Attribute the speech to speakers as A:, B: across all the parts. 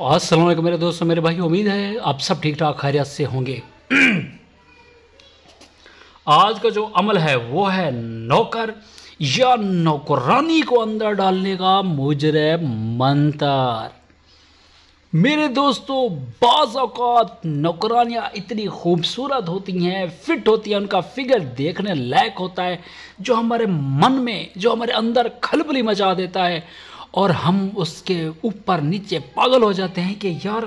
A: असलम मेरे दोस्तों मेरे भाई उम्मीद है आप सब ठीक ठाक खैरियत से होंगे आज का जो अमल है वो है नौकर या नौकरानी को अंदर डालने का मुजर मंतर मेरे दोस्तों बाज़ अवत नौकरानियाँ इतनी खूबसूरत होती हैं फिट होती हैं उनका फिगर देखने लायक होता है जो हमारे मन में जो हमारे अंदर खलबली मचा देता है और हम उसके ऊपर नीचे पागल हो जाते हैं कि यार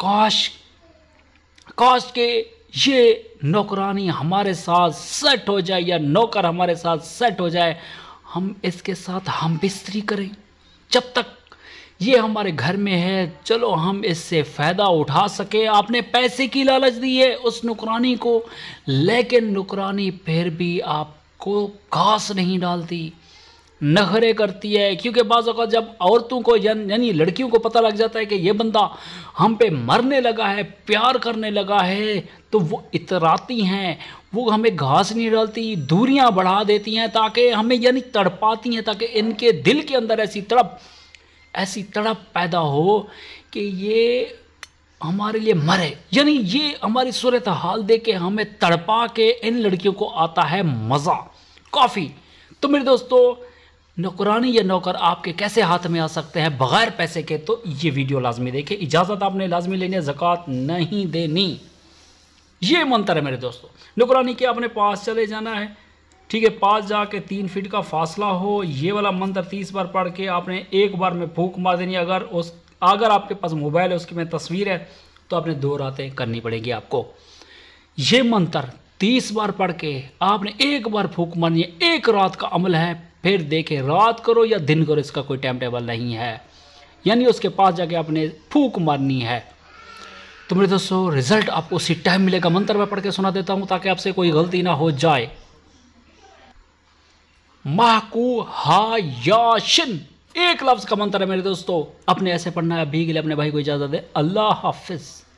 A: काश काश के ये नौकरानी हमारे साथ सेट हो जाए या नौकर हमारे साथ सेट हो जाए हम इसके साथ हम बिस्तरी करें जब तक ये हमारे घर में है चलो हम इससे फ़ायदा उठा सके आपने पैसे की लालच दी है उस नुकरानी को लेकिन नुकरानी फिर भी आपको घास नहीं डालती नखरे करती है क्योंकि बाज़ जब औरतों को यानी लड़कियों को पता लग जाता है कि ये बंदा हम पे मरने लगा है प्यार करने लगा है तो वो इतराती हैं वो हमें घास नहीं डालती दूरियां बढ़ा देती हैं ताकि हमें यानी तड़पाती हैं ताकि इनके दिल के अंदर ऐसी तड़प ऐसी तड़प पैदा हो कि ये हमारे लिए मरे यानी ये हमारी सूरत हाल दे के हमें तड़पा के इन लड़कियों को आता है मज़ा काफ़ी तो मेरे दोस्तों नौकरानी या नौकर आपके कैसे हाथ में आ सकते हैं बगैर पैसे के तो ये वीडियो लाजमी देखें इजाज़त आपने लाजमी लेनी है जक़ात नहीं देनी ये मंत्र है मेरे दोस्तों नौकरानी के अपने पास चले जाना है ठीक है पास जाके तीन फीट का फासला हो ये वाला मंत्र तीस बार पढ़ के आपने एक बार में फूक मार देनी अगर उस अगर आपके पास मोबाइल है उसकी में तस्वीर है तो आपने दो रातें करनी पड़ेगी आपको ये मंत्र तीस बार पढ़ के आपने एक बार फूक मारनी है एक रात का अमल है फिर देखे रात करो या दिन करो इसका कोई टाइम टेबल नहीं है यानी उसके पास जाके आपने फूक मारनी है तो मेरे दोस्तों रिजल्ट आपको उसी टाइम मिलेगा मंत्र में पढ़ के सुना देता हूँ ताकि आपसे कोई गलती ना हो जाए माकू हा या शिन एक लफ्ज़ का मंत्र है मेरे दोस्तों अपने ऐसे पढ़ना है अभी के लिए अपने भाई को इजाज़त दे अल्लाह हाफिज़